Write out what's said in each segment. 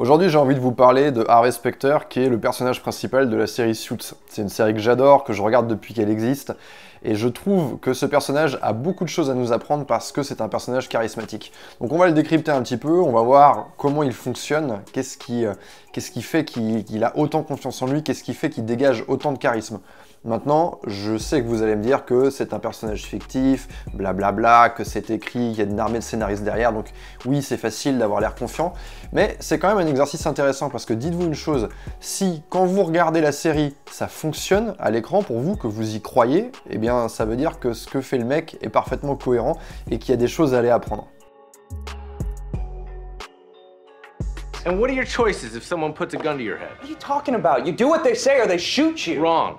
Aujourd'hui, j'ai envie de vous parler de Harvey Specter, qui est le personnage principal de la série Suits. C'est une série que j'adore, que je regarde depuis qu'elle existe, et je trouve que ce personnage a beaucoup de choses à nous apprendre parce que c'est un personnage charismatique. Donc on va le décrypter un petit peu, on va voir comment il fonctionne, qu'est-ce qui, euh, fait qu'il a autant confiance en lui, qu'est-ce qui fait qu'il dégage autant de charisme. Maintenant, je sais que vous allez me dire que c'est un personnage fictif, blablabla, que c'est écrit, qu'il y a une armée de scénaristes derrière, donc oui, c'est facile d'avoir l'air confiant, mais c'est quand même un exercice intéressant parce que dites-vous une chose, si quand vous regardez la série, ça fonctionne à l'écran pour vous, que vous y croyez, eh bien ça veut dire que ce que fait le mec est parfaitement cohérent et qu'il y a des choses à aller apprendre. And what are your choices if someone puts a gun to your head? are you talking about? You do what they say or they shoot you. Wrong.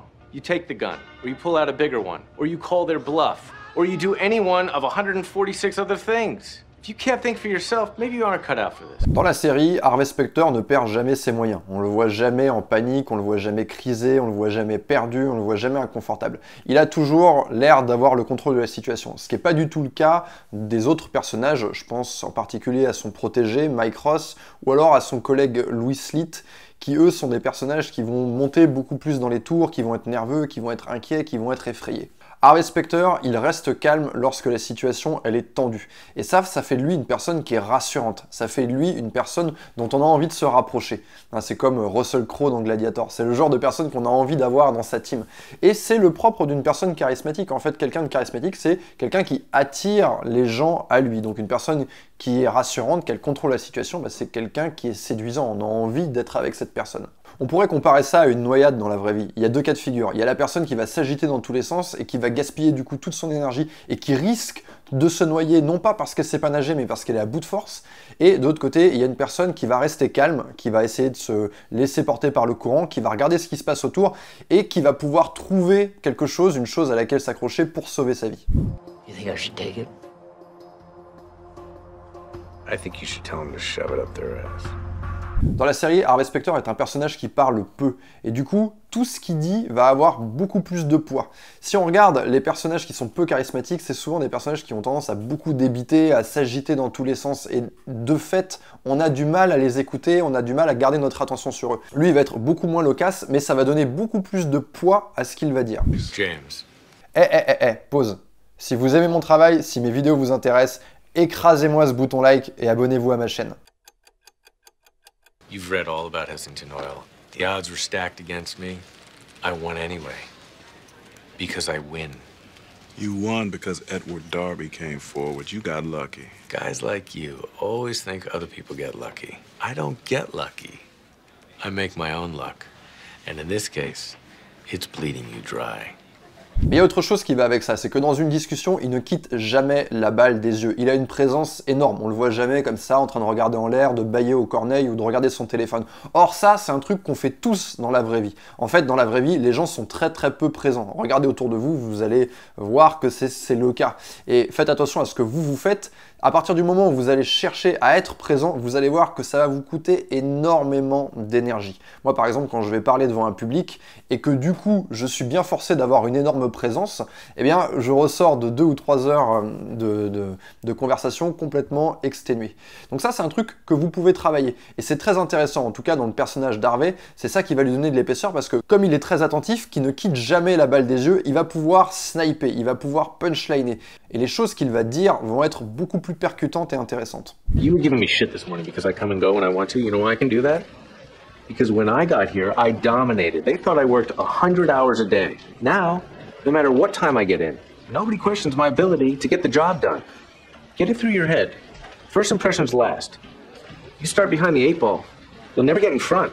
Dans la série, Harvey Specter ne perd jamais ses moyens. On le voit jamais en panique, on le voit jamais crisé, on le voit jamais perdu, on le voit jamais inconfortable. Il a toujours l'air d'avoir le contrôle de la situation, ce qui n'est pas du tout le cas des autres personnages. Je pense en particulier à son protégé, Mike Ross, ou alors à son collègue Louis Slitt, qui eux sont des personnages qui vont monter beaucoup plus dans les tours, qui vont être nerveux, qui vont être inquiets, qui vont être effrayés. Harvey Specter, il reste calme lorsque la situation elle est tendue. Et ça, ça fait de lui une personne qui est rassurante. Ça fait de lui une personne dont on a envie de se rapprocher. Hein, c'est comme euh, Russell Crowe dans Gladiator. C'est le genre de personne qu'on a envie d'avoir dans sa team. Et c'est le propre d'une personne charismatique. En fait, quelqu'un de charismatique, c'est quelqu'un qui attire les gens à lui. Donc une personne qui est rassurante, qu'elle contrôle la situation, bah, c'est quelqu'un qui est séduisant. On a envie d'être avec cette personne. On pourrait comparer ça à une noyade dans la vraie vie. Il y a deux cas de figure. Il y a la personne qui va s'agiter dans tous les sens et qui va gaspiller du coup toute son énergie et qui risque de se noyer, non pas parce qu'elle sait pas nager, mais parce qu'elle est à bout de force. Et de l'autre côté, il y a une personne qui va rester calme, qui va essayer de se laisser porter par le courant, qui va regarder ce qui se passe autour et qui va pouvoir trouver quelque chose, une chose à laquelle s'accrocher pour sauver sa vie. I I think you should tell him to shove it up their ass. Dans la série, Harvey Specter est un personnage qui parle peu, et du coup, tout ce qu'il dit va avoir beaucoup plus de poids. Si on regarde les personnages qui sont peu charismatiques, c'est souvent des personnages qui ont tendance à beaucoup débiter, à s'agiter dans tous les sens, et de fait, on a du mal à les écouter, on a du mal à garder notre attention sur eux. Lui, il va être beaucoup moins loquace, mais ça va donner beaucoup plus de poids à ce qu'il va dire. James. Eh, eh, eh, eh, pause. Si vous aimez mon travail, si mes vidéos vous intéressent, écrasez-moi ce bouton like et abonnez-vous à ma chaîne. You've read all about Heslington Oil. The odds were stacked against me. I won anyway. Because I win. You won because Edward Darby came forward. You got lucky. Guys like you always think other people get lucky. I don't get lucky. I make my own luck. And in this case, it's bleeding you dry. Mais il y a autre chose qui va avec ça, c'est que dans une discussion, il ne quitte jamais la balle des yeux. Il a une présence énorme. On le voit jamais comme ça, en train de regarder en l'air, de bailler aux corneilles ou de regarder son téléphone. Or, ça, c'est un truc qu'on fait tous dans la vraie vie. En fait, dans la vraie vie, les gens sont très très peu présents. Regardez autour de vous, vous allez voir que c'est le cas. Et faites attention à ce que vous vous faites à partir du moment où vous allez chercher à être présent, vous allez voir que ça va vous coûter énormément d'énergie. Moi par exemple, quand je vais parler devant un public et que du coup je suis bien forcé d'avoir une énorme présence, eh bien je ressors de deux ou trois heures euh, de, conversation complètement exténué. Donc ça c'est un truc que vous pouvez travailler. Et c'est très intéressant, en tout cas dans le personnage d'Harvey, c'est ça qui va lui donner de l'épaisseur parce que comme il est très attentif, qu'il ne quitte jamais la balle des yeux, il va pouvoir sniper, il va pouvoir punchliner. et les choses qu'il va dire vont être beaucoup plus percutantes et intéressantes. You were giving me shit this morning because I come and go when I want to. You know why I can do that? Because when I got here, I dominated. They thought I worked 100 hours a day. Now, no matter what time I get in, nobody questions my ability to get the job done. Get it through your head. First impressions last. You start behind the eight ball, you'll never get in front.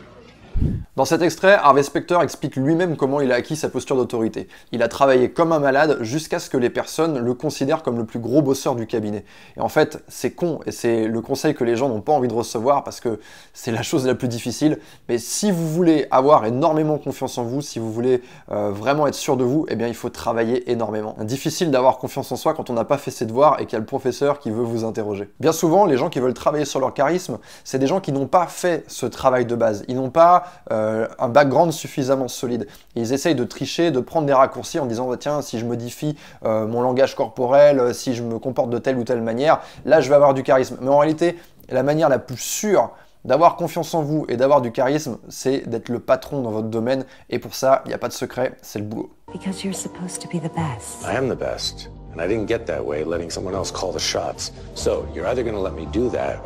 Dans cet extrait, Harvey Specter explique lui-même comment il a acquis sa posture d'autorité. Il a travaillé comme un malade jusqu'à ce que les personnes le considèrent comme le plus gros bosseur du cabinet. Et en fait, c'est con et c'est le conseil que les gens n'ont pas envie de recevoir parce que c'est la chose la plus difficile. Mais si vous voulez avoir énormément confiance en vous, si vous voulez euh, vraiment être sûr de vous, eh bien il faut travailler énormément. Difficile d'avoir confiance en soi quand on n'a pas fait ses devoirs et qu'il y a le professeur qui veut vous interroger. Bien souvent, les gens qui veulent travailler sur leur charisme, c'est des gens qui n'ont pas fait ce travail de base. Ils n'ont pas euh, euh, un background suffisamment solide. ils essayent de tricher, de prendre des raccourcis en disant tiens, si je modifie euh, mon langage corporel, euh, si je me comporte de telle ou telle manière, là je vais avoir du charisme. Mais en réalité, la manière la plus sûre D'avoir confiance en vous et d'avoir du charisme, c'est d'être le patron dans votre domaine. Et pour ça, il n'y a pas de secret, c'est le boulot. I am the best. And I didn't get that way letting someone else call the shots. So you're either going to me do that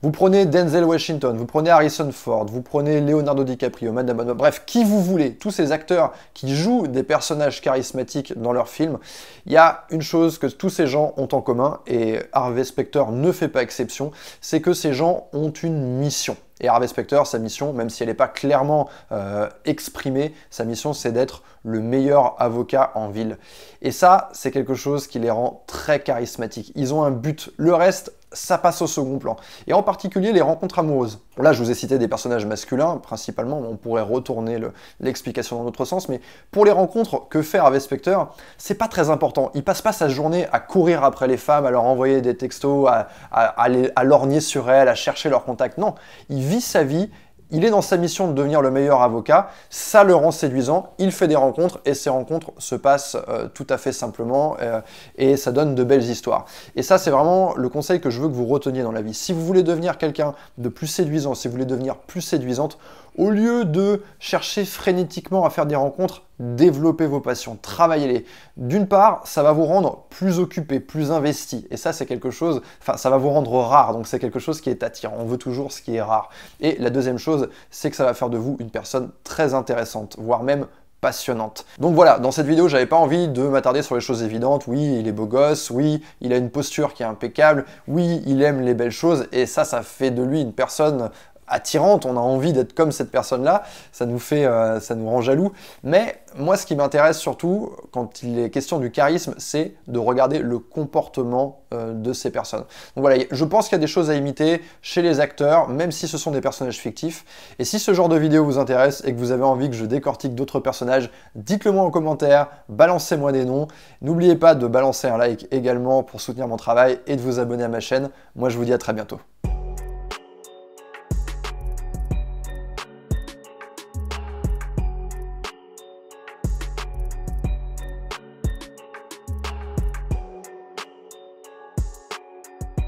Vous prenez Denzel Washington, vous prenez Harrison Ford, vous prenez Leonardo DiCaprio, Madame bref, qui vous voulez, tous ces acteurs qui jouent des personnages charismatiques dans leurs films, il y a une chose que tous ces gens ont en commun, et Harvey Specter ne fait pas exception, c'est que ces gens ont une mission. Et Harvey Specter, sa mission, même si elle n'est pas clairement euh, exprimée, sa mission c'est d'être le meilleur avocat en ville. Et ça, c'est quelque chose qui les rend très charismatiques. Ils ont un but. Le reste, ça passe au second plan. Et en particulier les rencontres amoureuses. là, je vous ai cité des personnages masculins, principalement, on pourrait retourner l'explication dans l'autre sens, mais pour les rencontres, que faire avec Specter C'est pas très important. Il passe pas sa journée à courir après les femmes, à leur envoyer des textos, à, à, lorgner sur elles, à chercher leurs contacts. Non, il vit sa vie il est dans sa mission de devenir le meilleur avocat, ça le rend séduisant, il fait des rencontres et ces rencontres se passent euh, tout à fait simplement euh, et ça donne de belles histoires. Et ça c'est vraiment le conseil que je veux que vous reteniez dans la vie. Si vous voulez devenir quelqu'un de plus séduisant, si vous voulez devenir plus séduisante, au lieu de chercher frénétiquement à faire des rencontres, Développer vos passions, travaillez-les. D'une part, ça va vous rendre plus occupé, plus investi. Et ça, c'est quelque chose, enfin, ça va vous rendre rare. Donc, c'est quelque chose qui est attirant. On veut toujours ce qui est rare. Et la deuxième chose, c'est que ça va faire de vous une personne très intéressante, voire même passionnante. Donc voilà, dans cette vidéo, j'avais pas envie de m'attarder sur les choses évidentes. Oui, il est beau gosse, oui, il a une posture qui est impeccable, oui, il aime les belles choses, et ça, ça fait de lui une personne attirante, on a envie d'être comme cette personne-là, ça nous fait, euh, ça nous rend jaloux. Mais moi, ce qui m'intéresse surtout quand il est question du charisme, c'est de regarder le comportement euh, de ces personnes. Donc voilà, je pense qu'il y a des choses à imiter chez les acteurs, même si ce sont des personnages fictifs. Et si ce genre de vidéo vous intéresse et que vous avez envie que je décortique d'autres personnages, dites-le moi en commentaire, balancez-moi des noms. N'oubliez pas de balancer un like également pour soutenir mon travail et de vous abonner à ma chaîne. Moi, je vous dis à très bientôt.